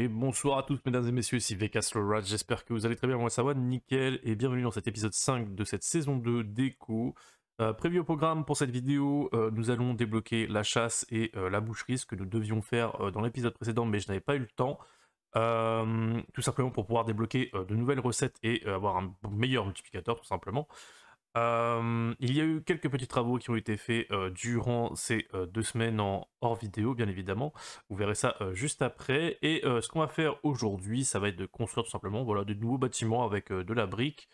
Et bonsoir à tous, mesdames et messieurs, ici VK j'espère que vous allez très bien, moi ça va, nickel, et bienvenue dans cet épisode 5 de cette saison 2 déco. Euh, prévu au programme pour cette vidéo, euh, nous allons débloquer la chasse et euh, la boucherie, ce que nous devions faire dans l'épisode précédent, mais je n'avais pas eu le temps. tout simplement pour pouvoir débloquer de nouvelles recettes et avoir un meilleur multiplicateur, tout simplement il y a eu quelques petits travaux qui ont été faits durant ces deux semaines en hors vidéo, bien évidemment. Vous verrez ça juste après. Et ce qu'on va faire aujourd'hui, ça va être de construire tout simplement voilà, de nouveaux bâtiments avec de la brique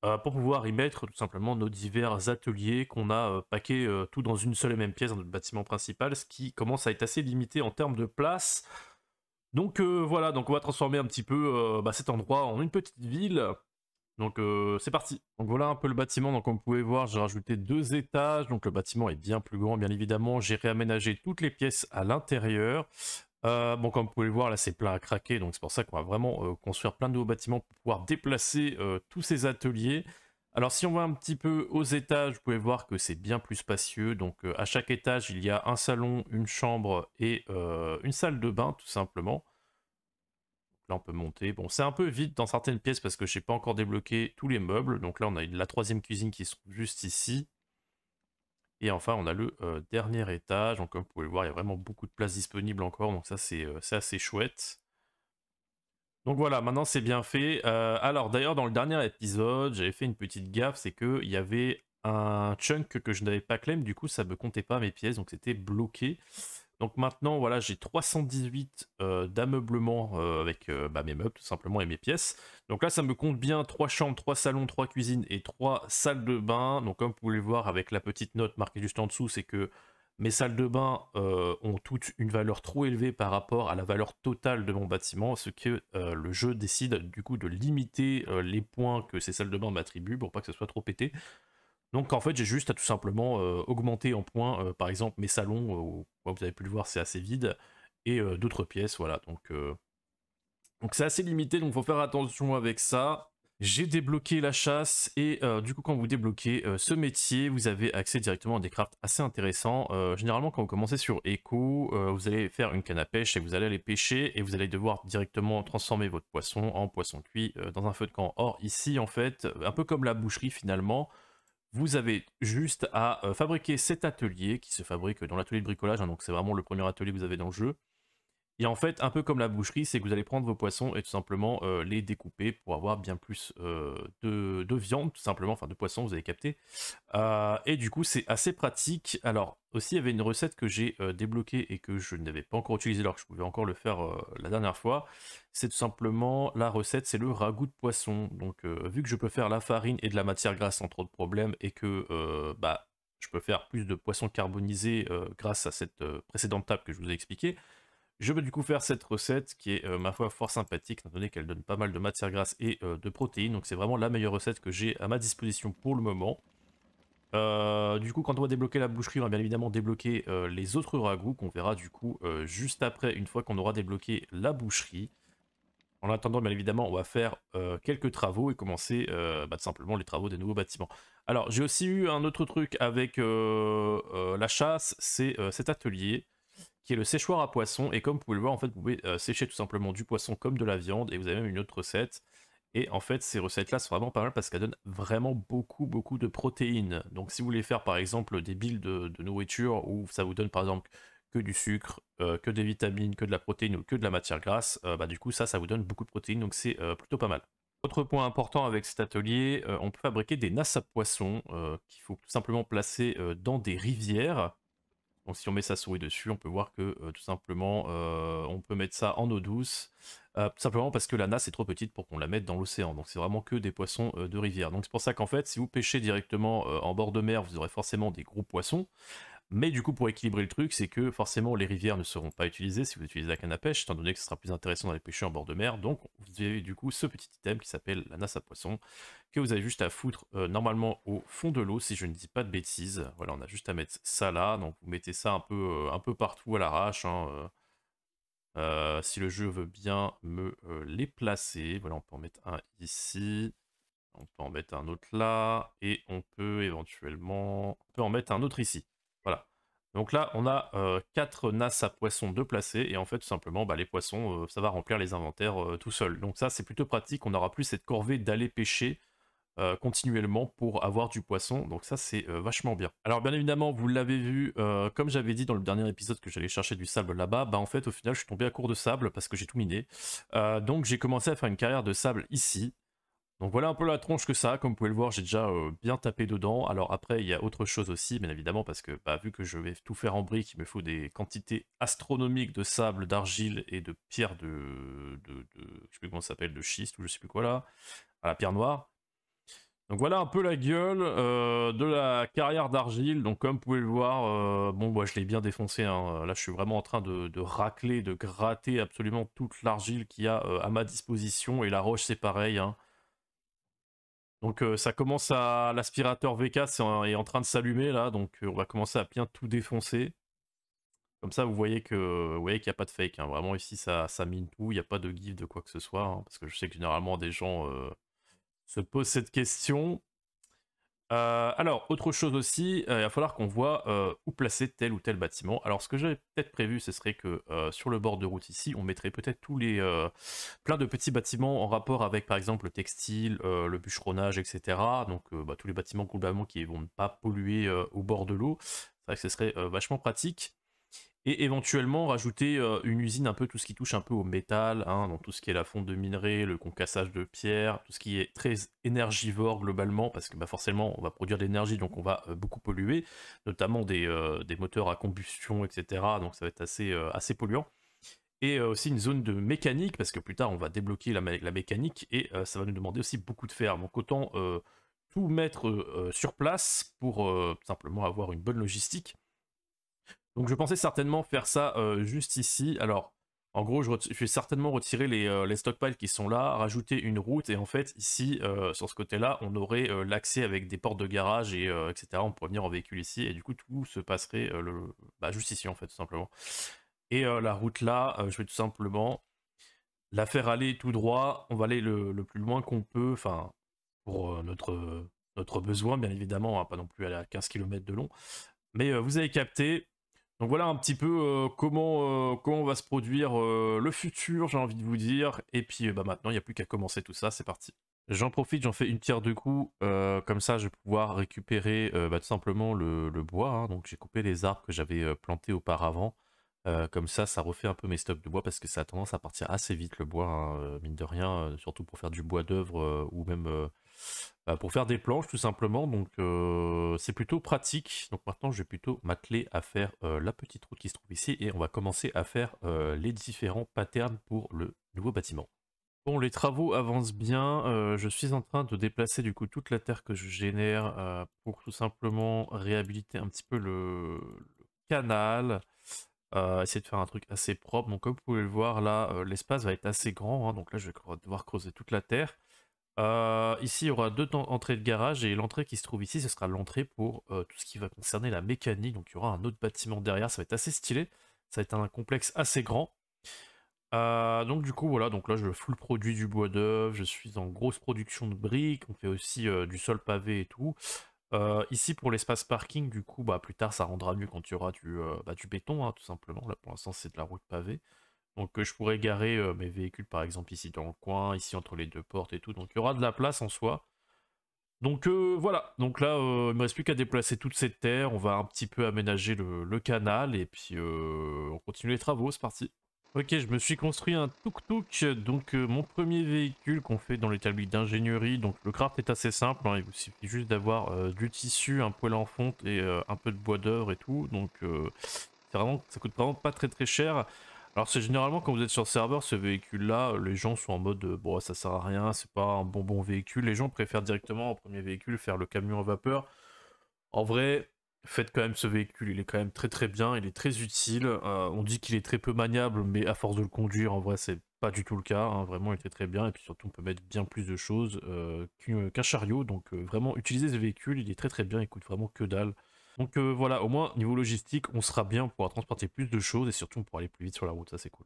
pour pouvoir y mettre tout simplement nos divers ateliers qu'on a paqués tout dans une seule et même pièce dans notre bâtiment principal, ce qui commence à être assez limité en termes de place. Donc voilà, donc on va transformer un petit peu bah, cet endroit en une petite ville donc euh, c'est parti. Donc voilà un peu le bâtiment. Donc comme vous pouvez voir, j'ai rajouté deux étages. Donc le bâtiment est bien plus grand, bien évidemment. J'ai réaménagé toutes les pièces à l'intérieur. Euh, bon, comme vous pouvez le voir, là c'est plein à craquer. Donc c'est pour ça qu'on va vraiment euh, construire plein de nouveaux bâtiments pour pouvoir déplacer tous ces ateliers. Alors si on va un petit peu aux étages, vous pouvez voir que c'est bien plus spacieux. Donc à chaque étage, il y a un salon, une chambre et une salle de bain tout simplement on peut monter. Bon, c'est un peu vite dans certaines pièces parce que je n'ai pas encore débloqué tous les meubles. Donc là, on a la troisième cuisine qui se juste ici. Et enfin, on a le euh, dernier étage. Donc, comme vous pouvez le voir, il y a vraiment beaucoup de places disponibles encore. Donc ça, c'est euh, assez chouette. Donc voilà, maintenant c'est bien fait. Euh, alors d'ailleurs, dans le dernier épisode, j'avais fait une petite gaffe, c'est il y avait un chunk que je n'avais pas claim, du coup ça ne me comptait pas mes pièces, donc c'était bloqué. Donc maintenant, voilà, j'ai 318 euh, d'ameublement euh, avec euh, bah, mes meubles tout simplement et mes pièces. Donc là, ça me compte bien 3 chambres, 3 salons, 3 cuisines et 3 salles de bain. Donc comme vous pouvez le voir avec la petite note marquée juste en dessous, c'est que mes salles de bain ont toutes une valeur trop élevée par rapport à la valeur totale de mon bâtiment, ce que le jeu décide du coup de limiter les points que ces salles de bain m'attribuent pour pas que ce soit trop pété. Donc en fait, j'ai juste à tout simplement euh, augmenter en points, euh, par exemple, mes salons, euh, où, vous avez pu le voir, c'est assez vide, et d'autres pièces, voilà. Donc donc c'est assez limité, donc il faut faire attention avec ça. J'ai débloqué la chasse et du coup quand vous débloquez ce métier, vous avez accès directement à des crafts assez intéressants. généralement quand vous commencez sur Echo vous allez faire une canne à pêche et vous allez aller pêcher et vous allez devoir directement transformer votre poisson en poisson cuit dans un feu de camp. Or ici en fait, un peu comme la boucherie finalement, vous avez juste à euh, fabriquer cet atelier qui se fabrique dans l'atelier de bricolage, hein, donc c'est vraiment le premier atelier que vous avez dans le jeu. Et en fait, un peu comme la boucherie, c'est que vous allez prendre vos poissons et tout simplement euh, les découper pour avoir bien plus euh, de, viande, tout simplement, enfin de poissons, vous avez capté. Euh, et du coup, c'est assez pratique. Alors, aussi, il y avait une recette que j'ai débloquée et que je n'avais pas encore utilisée alors que je pouvais encore le faire la dernière fois. C'est tout simplement la recette, c'est le ragoût de poisson. Donc, vu que je peux faire la farine et de la matière grasse sans trop de problèmes et que, bah, je peux faire plus de poissons carbonisés grâce à cette précédente table que je vous ai expliquée, je vais du coup faire cette recette qui est, euh, ma foi, fort sympathique, étant donné qu'elle donne pas mal de matière grasse et euh, de protéines. Donc c'est vraiment la meilleure recette que j'ai à ma disposition pour le moment. Euh, du coup, quand on va débloquer la boucherie, on va bien évidemment débloquer les autres ragoûts qu'on verra du coup juste après, une fois qu'on aura débloqué la boucherie. En attendant, bien évidemment, on va faire quelques travaux et commencer bah, simplement les travaux des nouveaux bâtiments. Alors, j'ai aussi eu un autre truc avec la chasse, c'est cet atelier le séchoir à poisson. Et comme vous pouvez le voir, en fait, vous pouvez euh, sécher tout simplement du poisson comme de la viande. Et vous avez même une autre recette. Et en fait, ces recettes-là sont vraiment pas mal parce qu'elles donnent vraiment beaucoup, beaucoup de protéines. Donc, si vous voulez faire par exemple des billes de, nourriture où ça vous donne par exemple que du sucre, euh, que des vitamines, que de la protéine ou que de la matière grasse, euh, bah, du coup, ça, ça vous donne beaucoup de protéines. Donc, c'est plutôt pas mal. Autre point important avec cet atelier, on peut fabriquer des nasses à poissons qu'il faut tout simplement placer dans des rivières donc si on met sa souris dessus, on peut voir que euh, tout simplement, euh, on peut mettre ça en eau douce, euh, tout simplement parce que la nasse est trop petite pour qu'on la mette dans l'océan. Donc c'est vraiment que des poissons de rivière. Donc c'est pour ça qu'en fait, si vous pêchez directement en bord de mer, vous aurez forcément des gros poissons. Mais du coup, pour équilibrer le truc, c'est que forcément, les rivières ne seront pas utilisées si vous utilisez la canne à pêche, étant donné que ce sera plus intéressant d'aller pêcher en bord de mer. Donc, vous avez du coup ce petit item qui s'appelle la nasse à poisson, que vous avez juste à foutre euh, normalement au fond de l'eau, si je ne dis pas de bêtises. Voilà, on a juste à mettre ça là. Donc, vous mettez ça un peu, euh, un peu partout à l'arrache. Hein, euh, si le jeu veut bien me les placer. Voilà, on peut en mettre un ici. On peut en mettre un autre là. Et on peut éventuellement... peut en mettre un autre ici. Donc là, on a 4 euh, nasses à poissons de placés, et en fait, tout simplement, bah, les poissons, euh, ça va remplir les inventaires euh, tout seul. Donc ça, c'est plutôt pratique, on n'aura plus cette corvée d'aller pêcher continuellement pour avoir du poisson, donc ça, c'est vachement bien. Alors bien évidemment, vous l'avez vu, comme j'avais dit dans le dernier épisode que j'allais chercher du sable là-bas, bah en fait, au final, je suis tombé à court de sable parce que j'ai tout miné. donc j'ai commencé à faire une carrière de sable ici, donc voilà un peu la tronche que ça comme vous pouvez le voir j'ai déjà euh, bien tapé dedans, alors après il y a autre chose aussi bien évidemment parce que bah, vu que je vais tout faire en briques, il me faut des quantités astronomiques de sable, d'argile et de pierre de, de, je sais plus comment ça s'appelle, de schiste ou je sais plus quoi là, à la pierre noire. Donc voilà un peu la gueule euh, de la carrière d'argile, donc comme vous pouvez le voir, euh, bon moi je l'ai bien défoncé, hein. là je suis vraiment en train de, de racler, de gratter absolument toute l'argile qu'il y a à ma disposition et la roche c'est pareil hein. Donc euh, ça commence à... L'aspirateur VK est en, train de s'allumer là, donc euh, on va commencer à bien tout défoncer. Comme ça, vous voyez que ouais, qu'il n'y a pas de fake. Hein. Vraiment, ici, ça, mine tout. Il n'y a pas de gif de quoi que ce soit. Hein, parce que je sais que généralement, des gens euh, se posent cette question. Euh, alors, autre chose aussi, euh, il va falloir qu'on voit euh, où placer tel ou tel bâtiment. Alors, ce que j'avais peut-être prévu, ce serait que sur le bord de route ici, on mettrait peut-être tous les plein de petits bâtiments en rapport avec, par exemple, le textile, le bûcheronnage, etc. Donc, bah, tous les bâtiments globalement qui vont pas polluer au bord de l'eau. C'est vrai que ce serait vachement pratique et éventuellement rajouter euh, une usine un peu tout ce qui touche un peu au métal, hein, dans tout ce qui est la fonte de minerais, le concassage de pierre tout ce qui est très énergivore globalement, parce que bah, forcément on va produire de l'énergie, donc on va euh, beaucoup polluer, notamment des, euh, moteurs à combustion, etc. Donc ça va être assez, assez polluant. Et aussi une zone de mécanique, parce que plus tard on va débloquer la, la mécanique, et ça va nous demander aussi beaucoup de fer. Donc autant tout mettre sur place pour simplement avoir une bonne logistique donc je pensais certainement faire ça euh, juste ici. Alors, en gros, je, vais certainement retirer euh, les, stockpiles qui sont là, rajouter une route, et en fait, ici, euh, sur ce côté-là, on aurait l'accès avec des portes de garage, et etc. On pourrait venir en véhicule ici, et du coup, tout se passerait bah, juste ici, en fait, tout simplement. Et la route là, je vais tout simplement la faire aller tout droit. On va aller le, plus loin qu'on peut, enfin, pour notre, notre besoin, bien évidemment, hein, pas non plus aller à 15 km de long. Mais vous avez capté, donc voilà un petit peu euh, euh, comment, va se produire euh, le futur, j'ai envie de vous dire. Et puis bah, maintenant, il n'y a plus qu'à commencer tout ça, c'est parti. J'en profite, j'en fais une tierce de coup, comme ça je vais pouvoir récupérer bah, tout simplement le, bois. Hein. Donc j'ai coupé les arbres que j'avais plantés auparavant. comme ça, ça refait un peu mes stocks de bois parce que ça a tendance à partir assez vite le bois, hein, mine de rien, surtout pour faire du bois d'œuvre ou même bah, pour faire des planches tout simplement. Donc euh, c'est plutôt pratique. Donc maintenant je vais plutôt m'atteler à faire euh, la petite route qui se trouve ici et on va commencer à faire euh, les différents patterns pour le nouveau bâtiment. Bon, les travaux avancent bien. je suis en train de déplacer du coup toute la terre que je génère pour tout simplement réhabiliter un petit peu le, canal. essayer de faire un truc assez propre. Donc comme vous pouvez le voir là, l'espace va être assez grand. Hein. donc là je vais devoir creuser toute la terre. Euh, ici, il y aura deux entrées de garage et l'entrée qui se trouve ici, ce sera l'entrée pour euh, tout ce qui va concerner la mécanique. Donc il y aura un autre bâtiment derrière, ça va être assez stylé. Ça va être un complexe assez grand. Euh, donc du coup, voilà, donc là je fous le produit du bois d'oeuvre, je suis en grosse production de briques, on fait aussi du sol pavé et tout. ici pour l'espace parking, du coup, bah plus tard ça rendra mieux quand il y aura du, béton, hein, tout simplement. Là pour l'instant c'est de la route pavée. Donc je pourrais garer mes véhicules par exemple ici dans le coin, ici entre les deux portes et tout. Donc il y aura de la place en soi. Donc voilà, donc là il il me reste plus qu'à déplacer toute cette terre, on va un petit peu aménager le, canal et puis on continue les travaux, c'est parti. Ok, je me suis construit un tuk-tuk, donc mon premier véhicule qu'on fait dans l'établi d'ingénierie. Donc le craft est assez simple, hein. il vous suffit juste d'avoir du tissu, un poêle en fonte et un peu de bois d'œuvre et tout. Donc c'est vraiment, ça coûte vraiment pas très très cher. Alors c'est généralement quand vous êtes sur le serveur, ce véhicule-là, les gens sont en mode euh, bon ça sert à rien, c'est pas un bon bon véhicule. Les gens préfèrent directement en premier véhicule faire le camion à vapeur. En vrai, faites quand même ce véhicule, il est quand même très très bien, il est très utile. Euh, on dit qu'il est très peu maniable, mais à force de le conduire, en vrai c'est pas du tout le cas. Hein. Vraiment il était très bien et puis surtout on peut mettre bien plus de choses euh, qu'un chariot. Donc vraiment utilisez ce véhicule, il est très très bien, il coûte vraiment que dalle. Donc euh, voilà, au moins niveau logistique, on sera bien, pour pourra transporter plus de choses et surtout on pourra aller plus vite sur la route, ça c'est cool.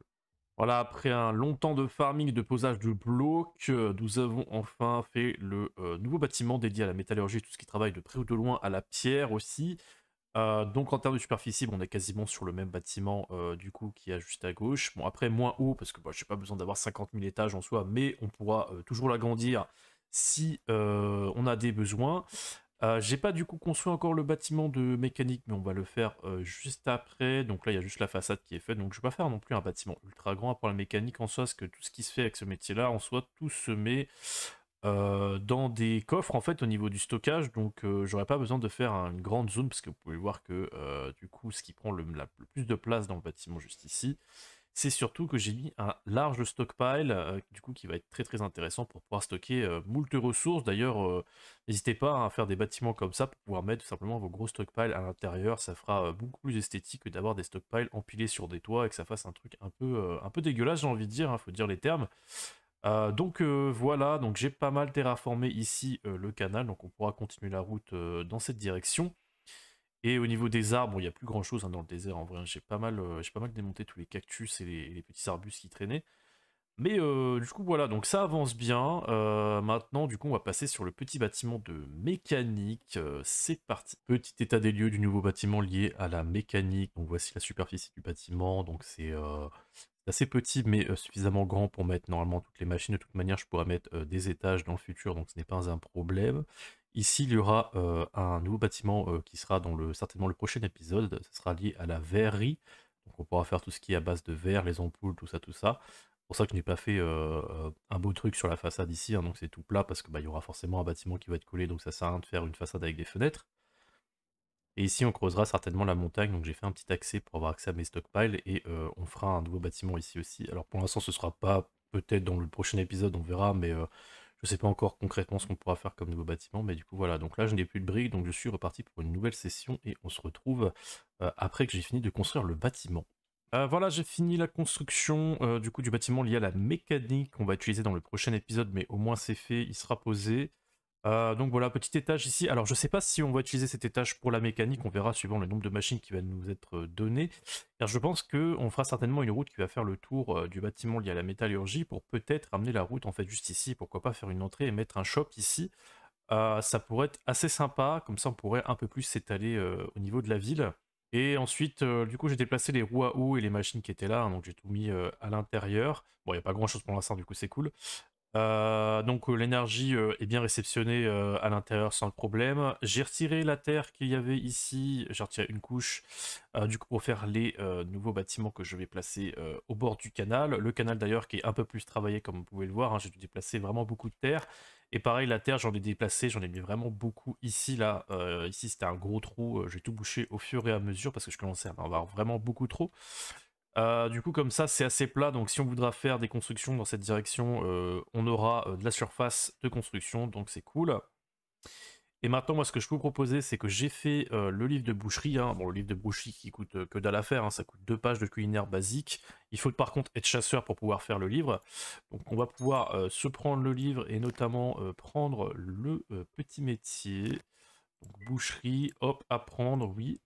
Voilà, après un long temps de farming, de posage de blocs, euh, nous avons enfin fait le euh, nouveau bâtiment dédié à la métallurgie, tout ce qui travaille de près ou de loin à la pierre aussi. donc en termes de superficie, on est quasiment sur le même bâtiment du coup qui a juste à gauche. Bon après moins haut parce que bah, je n'ai pas besoin d'avoir 50 000 étages en soi, mais on pourra toujours l'agrandir si on a des besoins. Euh, j'ai pas du coup construit encore le bâtiment de mécanique, mais on va le faire euh, juste après. Donc là, il y a juste la façade qui est faite. Donc je vais pas faire non plus un bâtiment ultra grand pour la mécanique en soi, parce que tout ce qui se fait avec ce métier-là, en soi, tout se met euh, dans des coffres en fait au niveau du stockage. Donc j'aurais pas besoin de faire une grande zone, parce que vous pouvez voir que du coup, ce qui prend le plus de place dans le bâtiment juste ici, c'est surtout que j'ai mis un large stockpile, euh, du coup, qui va être très très intéressant pour pouvoir stocker euh, moult ressources. D'ailleurs, euh, n'hésitez pas hein, à faire des bâtiments comme ça pour pouvoir mettre tout simplement vos gros stockpiles à l'intérieur. Ça fera beaucoup plus esthétique que d'avoir des stockpiles empilés sur des toits et que ça fasse un truc un peu, un peu dégueulasse, j'ai envie de dire, il hein, faut dire les termes. donc voilà, donc j'ai pas mal terraformé ici le canal, donc on pourra continuer la route dans cette direction. Et au niveau des arbres, il n'y a plus grand chose hein, dans le désert en vrai. Hein. J'ai pas, mal, euh, pas mal démonté tous les cactus et les, petits arbustes qui traînaient. Mais euh, du coup voilà, donc ça avance bien. Euh, maintenant du coup on va passer sur le petit bâtiment de mécanique. C'est parti. Petit état des lieux du nouveau bâtiment lié à la mécanique. Donc voici la superficie du bâtiment. Donc c'est assez petit mais suffisamment grand pour mettre normalement toutes les machines. De toute manière je pourrais mettre des étages dans le futur donc ce n'est pas un problème. Ici, il y aura euh, un nouveau bâtiment euh, qui sera dans le, certainement le prochain épisode. Ce sera lié à la verrerie. Donc, on pourra faire tout ce qui est à base de verre, les ampoules, tout ça, tout ça. C'est pour ça que je n'ai pas fait euh, un beau truc sur la façade ici. Hein. donc, c'est tout plat parce qu'il bah, y aura forcément un bâtiment qui va être collé. Donc, ça sert à rien de faire une façade avec des fenêtres. Et ici, on creusera certainement la montagne, donc j'ai fait un petit accès pour avoir accès à mes stockpiles, et on fera un nouveau bâtiment ici aussi. Alors pour l'instant, ce ne sera pas peut-être dans le prochain épisode, on verra, mais je ne sais pas encore concrètement ce qu'on pourra faire comme nouveau bâtiment, mais du coup voilà. Donc là, je n'ai plus de briques, donc je suis reparti pour une nouvelle session et on se retrouve euh, après que j'ai fini de construire le bâtiment. Euh, voilà, j'ai fini la construction euh, du coup du bâtiment lié à la mécanique qu'on va utiliser dans le prochain épisode, mais au moins c'est fait, il sera posé. Euh, donc voilà, petit étage ici. Alors je sais pas si on va utiliser cet étage pour la mécanique, on verra suivant le nombre de machines qui va nous être euh, données, Car je pense qu'on fera certainement une route qui va faire le tour euh, du bâtiment lié à la métallurgie pour peut-être amener la route en fait juste ici. Pourquoi pas faire une entrée et mettre un shop ici. ça pourrait être assez sympa, comme ça on pourrait un peu plus s'étaler au niveau de la ville. Et ensuite, du coup, j'ai déplacé les roues à eau et les machines qui étaient là, donc j'ai tout mis à l'intérieur. Bon, il n'y a pas grand chose pour l'instant, du coup, c'est cool. Euh, donc euh, l'énergie euh, est bien réceptionnée à l'intérieur sans problème. J'ai retiré la terre qu'il y avait ici, j'ai retiré une couche du coup pour faire les nouveaux bâtiments que je vais placer au bord du canal. Le canal d'ailleurs qui est un peu plus travaillé comme vous pouvez le voir, hein, j'ai dû déplacer vraiment beaucoup de terre. Et pareil la terre j'en ai déplacé, j'en ai mis vraiment beaucoup ici là. ici c'était un gros trou, j'ai tout bouché au fur et à mesure parce que je commençais à en avoir vraiment beaucoup trop. Euh, du coup, comme ça, c'est assez plat, donc si on voudra faire des constructions dans cette direction, euh, on aura euh, de la surface de construction, donc c'est cool. Et maintenant, moi, ce que je peux vous proposer, c'est que j'ai fait le livre de boucherie. Hein. Bon, le livre de boucherie qui coûte que dalle à faire, hein. ça coûte deux pages de culinaire basique. Il faut par contre être chasseur pour pouvoir faire le livre. Donc, on va pouvoir se prendre le livre et notamment prendre le petit métier. boucherie, hop, apprendre, oui.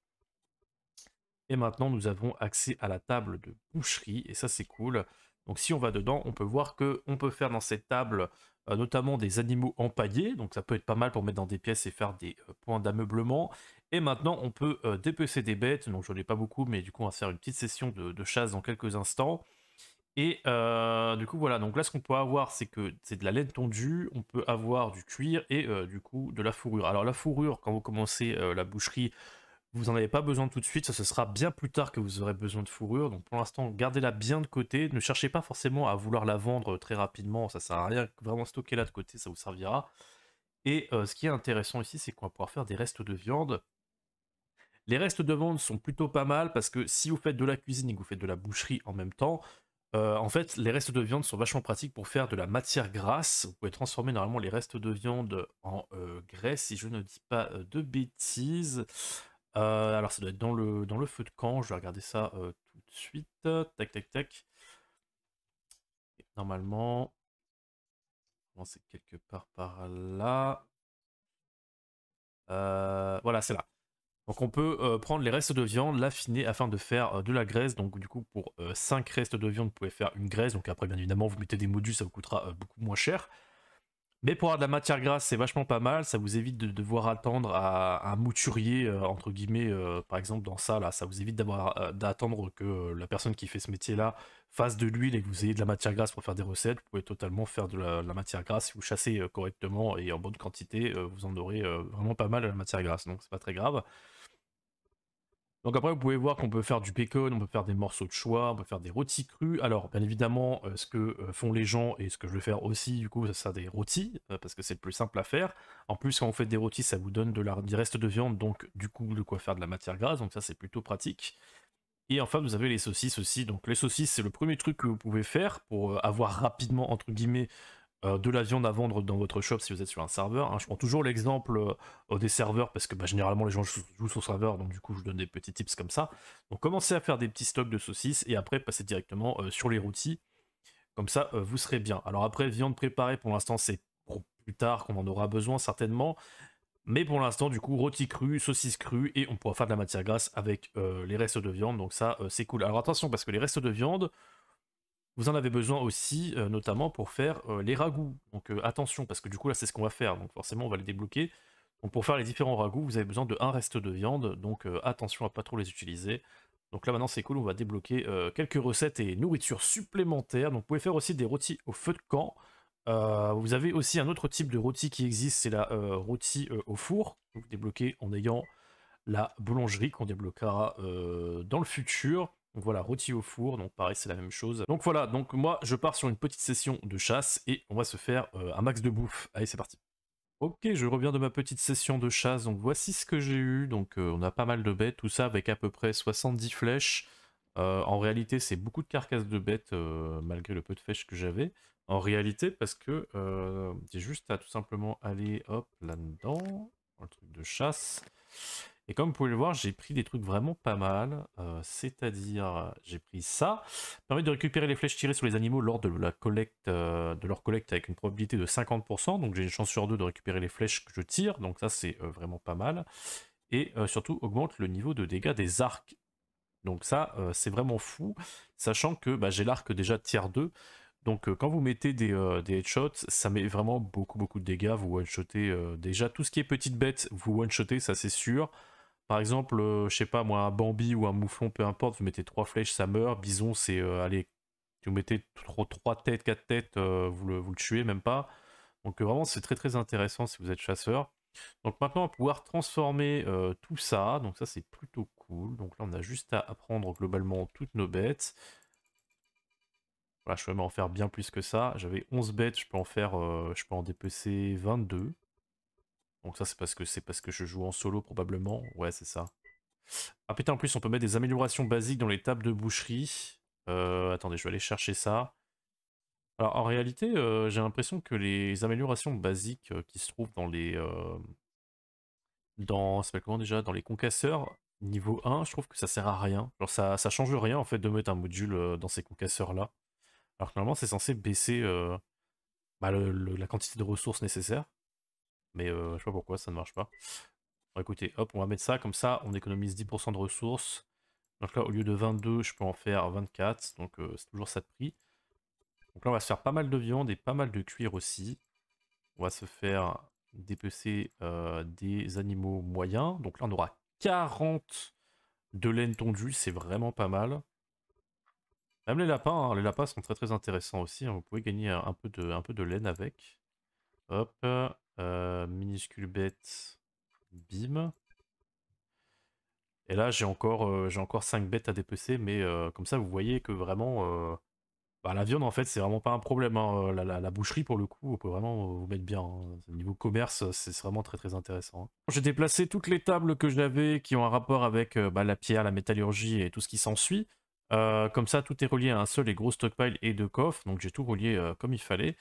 Et maintenant, nous avons accès à la table de boucherie, et ça c'est cool. Donc si on va dedans, on peut voir qu'on peut faire dans cette table euh, notamment des animaux empaillés, donc ça peut être pas mal pour mettre dans des pièces et faire des euh, points d'ameublement. Et maintenant, on peut euh, dépecer des bêtes, donc je n'en ai pas beaucoup, mais du coup on va faire une petite session de, de chasse dans quelques instants. Et du coup voilà, donc là ce qu'on peut avoir c'est que c'est de la laine tondue, on peut avoir du cuir et du coup de la fourrure. Alors la fourrure, quand vous commencez la boucherie, vous n'en avez pas besoin tout de suite, ça ce sera bien plus tard que vous aurez besoin de fourrure. Donc pour l'instant, gardez-la bien de côté. Ne cherchez pas forcément à vouloir la vendre euh, très rapidement, ça sert à rien. Vraiment stockez-la de côté, ça vous servira. Et euh, ce qui est intéressant ici, c'est qu'on va pouvoir faire des restes de viande. Les restes de viande sont plutôt pas mal parce que si vous faites de la cuisine et que vous faites de la boucherie en même temps, euh, en fait, les restes de viande sont vachement pratiques pour faire de la matière grasse. Vous pouvez transformer normalement les restes de viande en graisse, si je ne dis pas de bêtises. Euh, alors ça doit être dans le, feu de camp, je vais regarder ça euh, tout de suite. Tac, tac, tac. normalement, c'est quelque part par là. Euh, voilà, c'est là. Donc on peut prendre les restes de viande, l'affiner afin de faire de la graisse. Donc du coup, pour 5 restes de viande, vous pouvez faire une graisse. Donc après, bien évidemment, vous mettez des modules, ça vous coûtera beaucoup moins cher. Mais pour avoir de la matière grasse, c'est vachement pas mal. Ça vous évite de devoir attendre à un mouturier, euh, entre guillemets, euh, par exemple, dans ça, là. Ça vous évite euh, d'attendre que la personne qui fait ce métier-là fasse de l'huile et que vous ayez de la matière grasse pour faire des recettes. Vous pouvez totalement faire de la, matière grasse. Si vous chassez correctement et en bonne quantité, vous en aurez vraiment pas mal de la matière grasse. Donc, c'est pas très grave. Donc après, vous pouvez voir qu'on peut faire du bacon, on peut faire des morceaux de choix, on peut faire des rôtis crus. Alors, bien évidemment, euh, ce que euh, font les gens et ce que je vais faire aussi, du coup, ça sera des rôtis, euh, parce que c'est le plus simple à faire. En plus, quand vous fait des rôtis, ça vous donne de la, de viande, donc du coup, de quoi faire de la matière grasse, donc ça, c'est plutôt pratique. Et enfin, vous avez les saucisses aussi. Donc les saucisses, c'est le premier truc que vous pouvez faire pour avoir rapidement, entre guillemets, euh, de la viande à vendre dans votre shop si vous êtes sur un serveur. Hein. Je prends toujours l'exemple euh, des serveurs parce que bah, généralement les gens jouent sur serveur, donc du coup je donne des petits tips comme ça. Donc commencez à faire des petits stocks de saucisses et après passez directement euh, sur les rôtis. Comme ça, vous serez bien. Alors après, viande préparée, pour l'instant, c'est plus tard qu'on en aura besoin certainement. Mais pour l'instant, du coup, rôti cru, saucisse crue, et on pourra faire de la matière grasse avec les restes de viande. Donc ça, c'est cool. Alors attention, parce que les restes de viande, vous en avez besoin aussi, euh, notamment pour faire euh, les ragouts, Donc euh, attention, parce que du coup là c'est ce qu'on va faire, donc forcément on va les débloquer. Donc pour faire les différents ragouts vous avez besoin de un reste de viande, donc attention à pas trop les utiliser. Donc là maintenant c'est cool, on va débloquer quelques recettes et nourriture supplémentaires. Donc vous pouvez faire aussi des rôtis au feu de camp. vous avez aussi un autre type de rôti qui existe, c'est la rôti au four. Donc débloqué en ayant la boulangerie qu'on débloquera dans le futur voilà, rôti au four, donc pareil, c'est la même chose. Donc voilà, donc moi, je pars sur une petite session de chasse et on va se faire euh, un max de bouffe. Allez, c'est parti. Ok, je reviens de ma petite session de chasse, donc voici ce que j'ai eu. Donc euh, on a pas mal de bêtes, tout ça avec à peu près 70 flèches. Euh, en réalité, c'est beaucoup de carcasses de bêtes, malgré le peu de flèches que j'avais. En réalité, parce que j'ai juste à tout simplement aller, hop, là-dedans, dans le truc de chasse. Et comme vous pouvez le voir, j'ai pris des trucs vraiment pas mal. Euh, c'est-à-dire, j'ai pris ça. Permet de récupérer les flèches tirées sur les animaux lors de, la collecte, euh, de leur collecte avec une probabilité de 50%. Donc j'ai une chance sur deux de récupérer les flèches que je tire. Donc ça, c'est euh, vraiment pas mal. Et surtout, augmente le niveau de dégâts des arcs. Donc ça, c'est vraiment fou. Sachant que bah, j'ai l'arc déjà tier 2. Donc quand vous mettez des, headshots, ça met vraiment beaucoup beaucoup de dégâts, vous one-shotez déjà tout ce qui est petite bête, vous one-shotez, ça c'est sûr. Par exemple, euh, je sais pas moi, un Bambi ou un mouflon, peu importe, vous mettez trois flèches, ça meurt. Bison, c'est allez, euh, allez, vous mettez trois, trois têtes, quatre têtes, euh, vous, le, vous le tuez même pas. Donc vraiment, c'est très très intéressant si vous êtes chasseur. Donc maintenant, on va pouvoir transformer tout ça. Donc ça, c'est plutôt cool. Donc là, on a juste à apprendre globalement toutes nos bêtes. Voilà, je peux même en faire bien plus que ça. J'avais 11 bêtes, je peux en faire, je peux en dépecer 22. Donc ça, c'est parce que c'est parce que je joue en solo, probablement. Ouais, c'est ça. Ah putain, en plus, on peut mettre des améliorations basiques dans les tables de boucherie. Euh, attendez, je vais aller chercher ça. Alors, en réalité, euh, j'ai l'impression que les améliorations basiques euh, qui se trouvent dans les... dans... Ça comment déjà Dans les concasseurs, niveau 1, je trouve que ça sert à rien. Alors, ça, ça change rien, en fait, de mettre un module dans ces concasseurs-là. Alors que normalement, c'est censé baisser bah, la quantité de ressources nécessaires. Mais euh, je sais pas pourquoi ça ne marche pas. Bon, écoutez, hop, on va mettre ça. Comme ça, on économise 10% de ressources. Donc là, au lieu de 22, je peux en faire 24. Donc c'est toujours ça de prix. Donc là, on va se faire pas mal de viande et pas mal de cuir aussi. On va se faire dépecer des animaux moyens. Donc là, on aura 40 de laine tondue. C'est vraiment pas mal. Même les lapins, hein, les lapins sont très très intéressants aussi. Hein. Vous pouvez gagner un peu de, un peu de laine avec. Hop, euh, minuscule bête, bim. Et là, j'ai encore, euh, j'ai encore 5 bêtes à dépecer, mais euh, comme ça, vous voyez que vraiment, bah, la viande, en fait, c'est vraiment pas un problème. Hein, la, boucherie, pour le coup, on peut vraiment vous mettre bien. Hein. Niveau commerce, c'est vraiment très très intéressant. Hein. J'ai déplacé toutes les tables que j'avais qui ont un rapport avec bah, la pierre, la métallurgie et tout ce qui s'ensuit. comme ça, tout est relié à un seul et gros stockpile et de coffres, donc j'ai tout relié comme il fallait.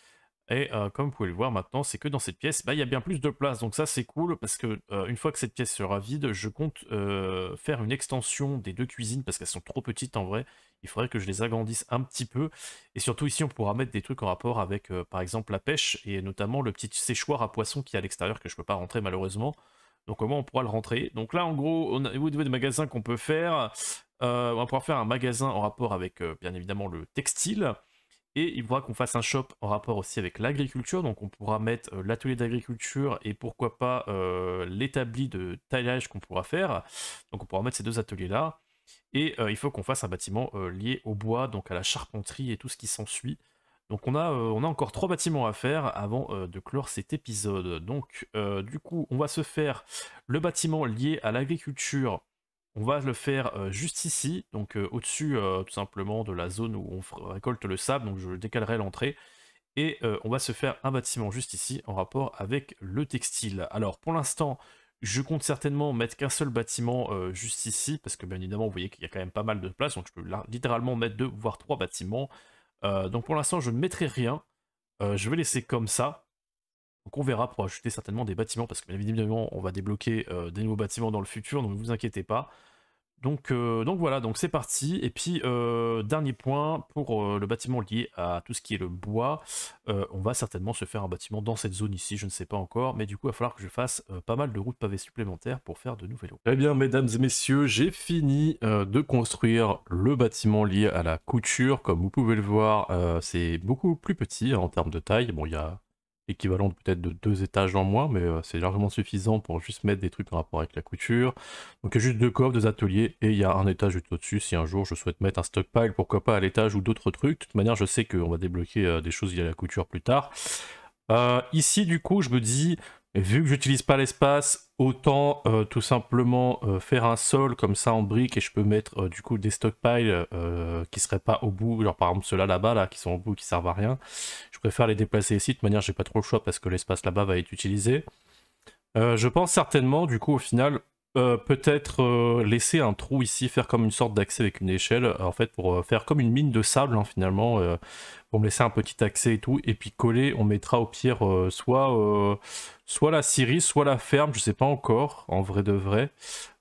Et euh, comme vous pouvez le voir maintenant, c'est que dans cette pièce, bah, il y a bien plus de place. Donc ça, c'est cool parce qu'une euh, fois que cette pièce sera vide, je compte euh, faire une extension des deux cuisines parce qu'elles sont trop petites en vrai. Il faudrait que je les agrandisse un petit peu. Et surtout ici, on pourra mettre des trucs en rapport avec, par exemple, la pêche et notamment le petit séchoir à poisson qui est à l'extérieur que je ne peux pas rentrer malheureusement. Donc au moins, on pourra le rentrer. Donc là, en gros, on a, au niveau des magasins qu'on peut faire, on va pouvoir faire un magasin en rapport avec, bien évidemment, le textile. Et il faudra qu'on fasse un shop en rapport aussi avec l'agriculture. Donc on pourra mettre euh, l'atelier d'agriculture et pourquoi pas euh, l'établi de taillage qu'on pourra faire. Donc on pourra mettre ces deux ateliers-là. Et euh, il faut qu'on fasse un bâtiment lié au bois, donc à la charpenterie et tout ce qui s'ensuit. Donc on a, on a encore trois bâtiments à faire avant de clore cet épisode. Donc du coup on va se faire le bâtiment lié à l'agriculture on va le faire euh, juste ici, donc euh, au-dessus euh, tout simplement de la zone où on récolte le sable, donc je décalerai l'entrée. Et on va se faire un bâtiment juste ici en rapport avec le textile. Alors pour l'instant, je compte certainement mettre qu'un seul bâtiment juste ici, parce que bien évidemment, vous voyez qu'il y a quand même pas mal de place, donc je peux littéralement mettre deux, voire trois bâtiments. donc pour l'instant, je ne mettrai rien. je vais laisser comme ça. Donc on verra pour ajouter certainement des bâtiments, parce que bien évidemment on va débloquer euh, des nouveaux bâtiments dans le futur, donc ne vous inquiétez pas. Donc, euh, donc voilà, donc c'est parti. Et puis euh, dernier point pour le bâtiment lié à tout ce qui est le bois, on va certainement se faire un bâtiment dans cette zone ici, je ne sais pas encore, mais du coup il va falloir que je fasse pas mal de routes pavées supplémentaires pour faire de nouvelles routes. Eh bien mesdames et messieurs, j'ai fini de construire le bâtiment lié à la couture, comme vous pouvez le voir, c'est beaucoup plus petit hein, en termes de taille, bon il y a équivalent peut-être de deux étages en moins, mais euh, c'est largement suffisant pour juste mettre des trucs en rapport avec la couture. Donc il y a juste deux coffres, deux ateliers, et il y a un étage juste au-dessus. Si un jour je souhaite mettre un stockpile, pourquoi pas à l'étage ou d'autres trucs. De toute manière, je sais qu'on va débloquer euh, des choses liées à la couture plus tard. Euh, ici, du coup, je me dis, vu que j'utilise pas l'espace, autant euh, tout simplement euh, faire un sol comme ça en brique et je peux mettre euh, du coup des stockpiles qui seraient pas au bout, genre par exemple ceux-là là-bas là qui sont au bout qui servent à rien. Je préfère les déplacer ici de manière j'ai pas trop le choix parce que l'espace là-bas va être utilisé. je pense certainement du coup au final euh, peut-être euh, laisser un trou ici, faire comme une sorte d'accès avec une échelle, euh, en fait, pour faire comme une mine de sable, hein, finalement, pour me laisser un petit accès et tout, et puis coller, on mettra au pire soit, soit la scierie, soit la ferme, je sais pas encore, en vrai de vrai.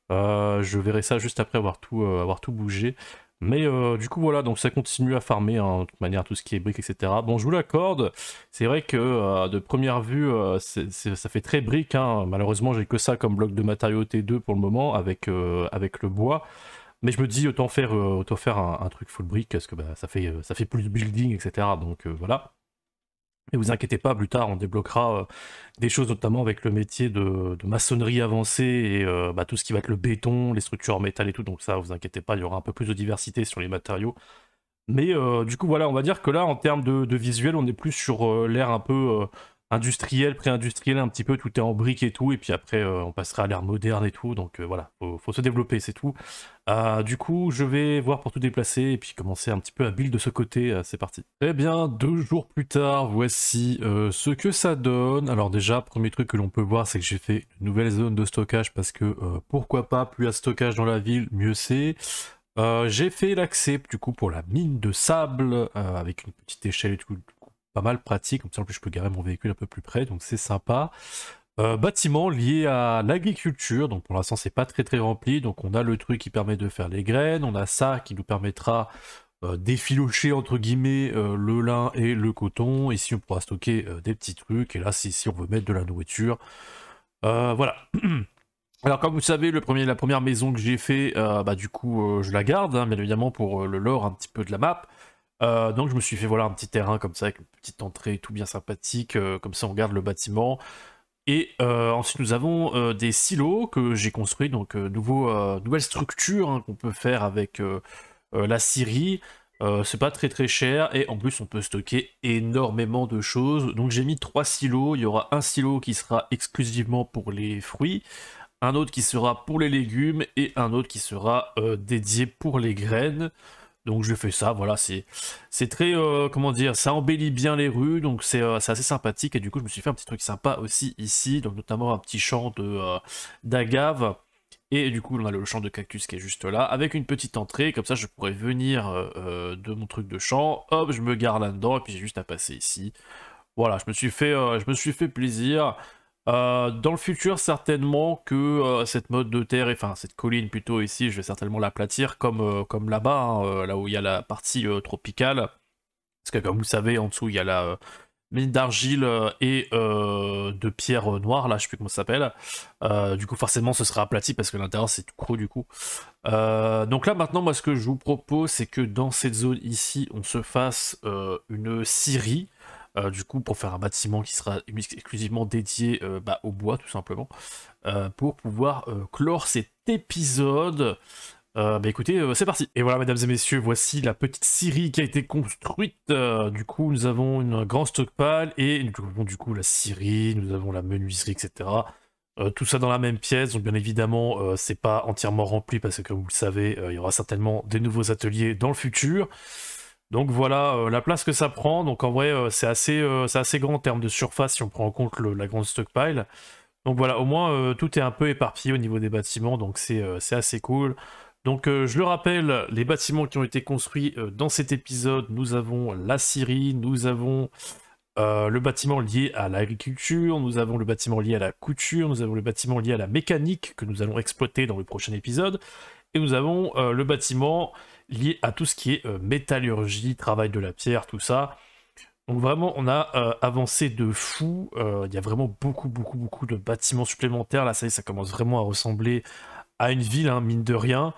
je verrai ça juste après avoir tout, avoir tout bougé. Mais euh, du coup, voilà, donc ça continue à farmer, en hein, de toute manière, tout ce qui est briques etc. Bon, je vous l'accorde, c'est vrai que euh, de première vue, euh, ça fait très brique. Hein. Malheureusement, j'ai que ça comme bloc de matériaux T2 pour le moment, avec, avec le bois. Mais je me dis, autant faire, autant faire un, truc full brique, parce que bah, ça, fait, ça fait plus building, etc. Donc voilà. Et vous inquiétez pas, plus tard, on débloquera euh, des choses, notamment avec le métier de, maçonnerie avancée et euh, bah, tout ce qui va être le béton, les structures en métal et tout. Donc ça, vous inquiétez pas, il y aura un peu plus de diversité sur les matériaux. Mais euh, du coup, voilà, on va dire que là, en termes de, de visuel, on est plus sur l'air un peu industriel, pré-industriel, un petit peu, tout est en briques et tout, et puis après euh, on passera à l'ère moderne et tout, donc euh, voilà, faut, faut, se développer, c'est tout. Euh, du coup, je vais voir pour tout déplacer, et puis commencer un petit peu à build de ce côté, c'est parti. Eh bien, deux jours plus tard, voici ce que ça donne. Alors déjà, premier truc que l'on peut voir, c'est que j'ai fait une nouvelle zone de stockage, parce que pourquoi pas, plus à stockage dans la ville, mieux c'est. j'ai fait l'accès du coup pour la mine de sable avec une petite échelle et tout, pas mal pratique. Comme ça, en plus, je peux garer mon véhicule un peu plus près, donc c'est sympa. Euh, bâtiment lié à l'agriculture, donc pour l'instant c'est pas très très rempli, donc on a le truc qui permet de faire les graines, on a ça qui nous permettra euh, d'effilocher entre guillemets euh, le lin et le coton, ici on pourra stocker des petits trucs, et là si, si on veut mettre de la nourriture, voilà. Alors comme vous savez, le premier, la première maison que j'ai fait, bah, du coup je la garde, mais hein, bien évidemment pour le lore un petit peu de la map, euh, donc je me suis fait voilà un petit terrain comme ça, avec une petite entrée tout bien sympathique, euh, comme ça on regarde le bâtiment. Et euh, ensuite nous avons des silos que j'ai construits, donc nouveau, nouvelle structure hein, qu'on peut faire avec la scierie. c'est pas très très cher et en plus on peut stocker énormément de choses. Donc j'ai mis trois silos, il y aura un silo qui sera exclusivement pour les fruits, un autre qui sera pour les légumes et un autre qui sera dédié pour les graines. Donc je fais ça, voilà, c'est très, euh, comment dire, ça embellit bien les rues, donc euh, c'est assez sympathique, et du coup je me suis fait un petit truc sympa aussi ici, donc notamment un petit champ euh, d'agave, et du coup on a le champ de cactus qui est juste là, avec une petite entrée, comme ça je pourrais venir de mon truc de champ, hop, je me gare là-dedans, et puis j'ai juste à passer ici. Voilà, je me suis fait, je me suis fait plaisir, euh, dans le futur, certainement que euh, cette mode de terre, enfin cette colline plutôt ici, je vais certainement l'aplatir comme, euh, comme là-bas, hein, là où il y a la partie tropicale. Parce que comme vous savez, en dessous, il y a la mine d'argile et de pierre noire, là, je sais plus comment ça s'appelle. du coup, forcément, ce sera aplati parce que l'intérieur, c'est tout creux du coup. donc là, maintenant, moi, ce que je vous propose, c'est que dans cette zone ici, on se fasse une scierie. Euh, du coup, pour faire un bâtiment qui sera exclusivement dédié euh, bah, au bois, tout simplement, euh, pour pouvoir clore cet épisode. bah écoutez, c'est parti. Et voilà, mesdames et messieurs, voici la petite scierie qui a été construite. du coup, nous avons une grande stockpile et du coup la scierie, nous avons la menuiserie, etc. tout ça dans la même pièce, donc bien évidemment, c'est pas entièrement rempli parce que comme vous le savez, il y aura certainement des nouveaux ateliers dans le futur. Donc voilà euh, la place que ça prend. Donc en vrai, euh, c'est assez, euh, assez grand en termes de surface si on prend en compte la grande stockpile. Donc voilà, au moins tout est un peu éparpillé au niveau des bâtiments, donc c'est assez cool. Donc je le rappelle, les bâtiments qui ont été construits dans cet épisode, nous avons la Syrie, nous avons le bâtiment lié à l'agriculture, nous avons le bâtiment lié à la couture, nous avons le bâtiment lié à la mécanique que nous allons exploiter dans le prochain épisode, et nous avons le bâtiment lié à tout ce qui est euh, métallurgie, travail de la pierre, tout ça. Donc vraiment, on a euh, avancé de fou. Euh, il y a vraiment beaucoup, beaucoup, beaucoup de bâtiments supplémentaires. Là, ça ça commence vraiment à ressembler à une ville, hein, mine de rien.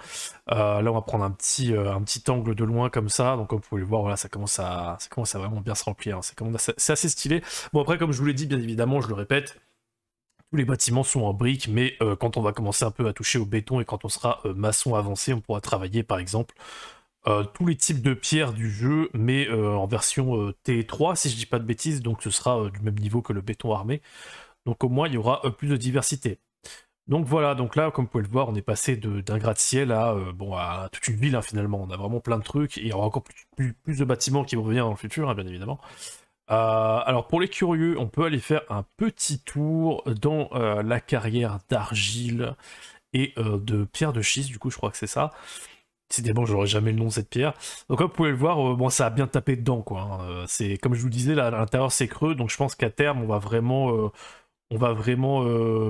là, on va prendre un petit, un petit angle de loin comme ça. Donc, comme vous pouvez le voir, voilà, ça commence à, ça commence à vraiment bien se remplir. Hein. C'est assez stylé. Bon, après, comme je vous l'ai dit, bien évidemment, je le répète, tous les bâtiments sont en briques, mais euh, quand on va commencer un peu à toucher au béton et quand on sera euh, maçon avancé, on pourra travailler par exemple euh, tous les types de pierres du jeu, mais en version T3 si je dis pas de bêtises, donc ce sera du même niveau que le béton armé. Donc au moins il y aura plus de diversité. Donc voilà, donc là, comme vous pouvez le voir, on est passé d'un gratte-ciel à, bon, à toute une ville hein, finalement. On a vraiment plein de trucs et il y aura encore plus, de bâtiments qui vont venir dans le futur, hein, bien évidemment. Euh, alors pour les curieux, on peut aller faire un petit tour dans euh, la carrière d'argile et euh, de pierre de schiste, du coup je crois que c'est ça. Décidément, j'aurais jamais le nom de cette pierre. Donc comme vous pouvez le voir, bon, ça a bien tapé dedans, quoi. Hein. c'est comme je vous disais, l'intérieur c'est creux, donc je pense qu'à terme on va vraiment, on va vraiment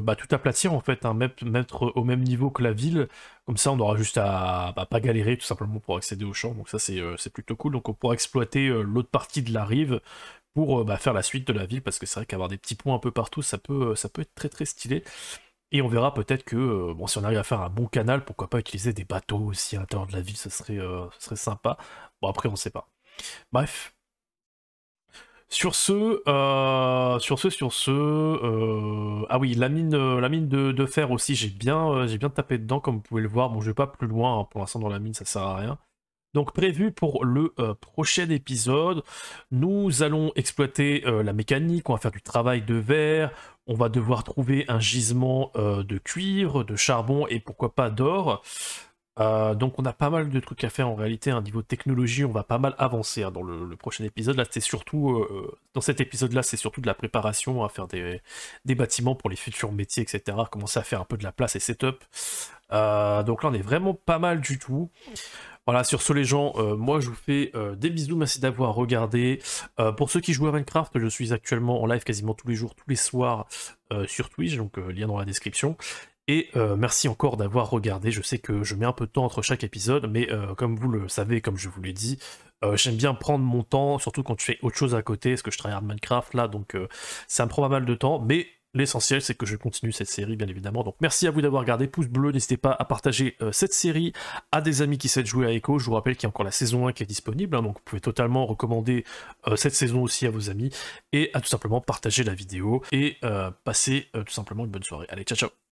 bah, tout aplatir en fait, hein, mettre, au même niveau que la ville. Comme ça, on aura juste à bah, pas galérer tout simplement pour accéder au champ. Donc ça c'est plutôt cool. Donc on pourra exploiter l'autre partie de la rive pour euh, bah, faire la suite de la ville, parce que c'est vrai qu'avoir des petits ponts un peu partout, ça peut, euh, ça peut être très très stylé. Et on verra peut-être que, euh, bon, si on arrive à faire un bon canal, pourquoi pas utiliser des bateaux aussi à l'intérieur de la ville, ce serait, serait sympa. Bon, après, on sait pas. Bref. Sur ce, sur ce, sur ce, ah oui, la mine, la mine de, fer aussi, j'ai bien, j'ai bien tapé dedans, comme vous pouvez le voir. Bon, je vais pas plus loin, hein, pour l'instant dans la mine, ça sert à rien. Donc prévu pour le euh, prochain épisode, nous allons exploiter euh, la mécanique, on va faire du travail de verre, on va devoir trouver un gisement euh, de cuivre, de charbon et pourquoi pas d'or. donc on a pas mal de trucs à faire en réalité, Un hein. niveau technologie on va pas mal avancer hein, dans le, prochain épisode. Là c'est surtout, dans cet épisode là c'est surtout de la préparation à faire des, des, bâtiments pour les futurs métiers etc. Commencer à faire un peu de la place et setup. Euh, donc là, on est vraiment pas mal du tout. Voilà, sur ce les gens, euh, moi je vous fais euh, des bisous, merci d'avoir regardé. pour ceux qui jouent à Minecraft, je suis actuellement en live quasiment tous les jours, tous les soirs sur Twitch, donc lien dans la description. Et merci encore d'avoir regardé, je sais que je mets un peu de temps entre chaque épisode, mais comme vous le savez, comme je vous l'ai dit, j'aime bien prendre mon temps, surtout quand je fais autre chose à côté, est-ce que je travaille à Minecraft là, donc ça me prend pas mal de temps, mais L'essentiel, c'est que je continue cette série, bien évidemment. Donc, merci à vous d'avoir regardé. Pouce bleu, n'hésitez pas à partager euh, cette série à des amis qui savent jouer à Echo. Je vous rappelle qu'il y a encore la saison 1 qui est disponible, hein, donc vous pouvez totalement recommander euh, cette saison aussi à vos amis et à tout simplement partager la vidéo et euh, passer tout simplement une bonne soirée. Allez, ciao, ciao